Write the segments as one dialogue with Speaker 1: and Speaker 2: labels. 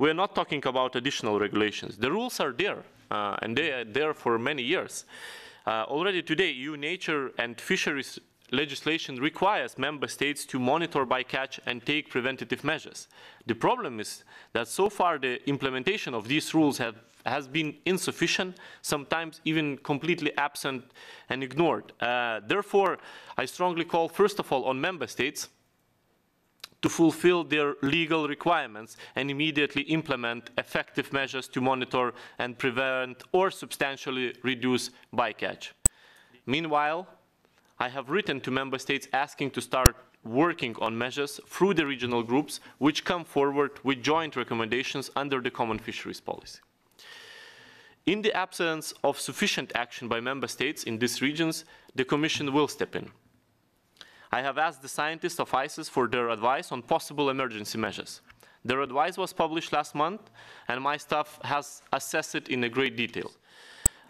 Speaker 1: We're not talking about additional regulations. The rules are there, uh, and they are there for many years. Uh, already today, EU nature and fisheries legislation requires member states to monitor bycatch and take preventative measures. The problem is that so far the implementation of these rules have, has been insufficient, sometimes even completely absent and ignored. Uh, therefore, I strongly call, first of all, on member states to fulfill their legal requirements and immediately implement effective measures to monitor and prevent or substantially reduce bycatch. Meanwhile, I have written to member states asking to start working on measures through the regional groups which come forward with joint recommendations under the common fisheries policy. In the absence of sufficient action by member states in these regions, the Commission will step in. I have asked the scientists of ISIS for their advice on possible emergency measures. Their advice was published last month, and my staff has assessed it in great detail.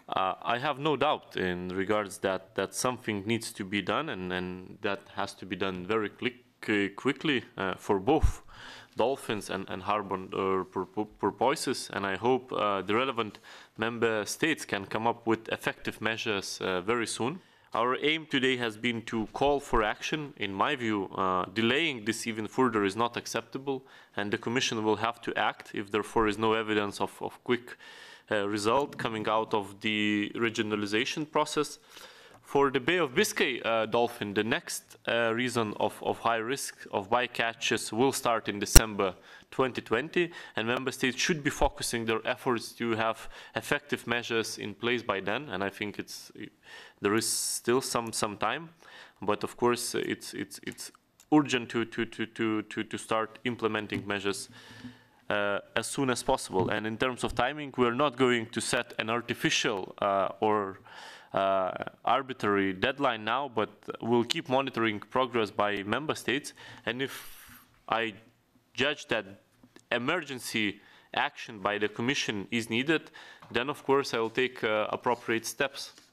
Speaker 1: Uh, I have no doubt in regards that, that something needs to be done, and, and that has to be done very quick, uh, quickly uh, for both dolphins and, and harbor uh, porpoises, and I hope uh, the relevant member states can come up with effective measures uh, very soon. Our aim today has been to call for action. In my view, uh, delaying this even further is not acceptable, and the Commission will have to act if therefore is no evidence of, of quick uh, result coming out of the regionalization process. For the Bay of Biscay uh, dolphin, the next uh, reason of, of high risk of bycatches will start in December 2020, and member states should be focusing their efforts to have effective measures in place by then. And I think it's there is still some some time, but of course it's it's it's urgent to to to to to, to start implementing measures. Uh, as soon as possible. And in terms of timing, we're not going to set an artificial uh, or uh, arbitrary deadline now, but we'll keep monitoring progress by member states. And if I judge that emergency action by the Commission is needed, then of course I will take uh, appropriate steps.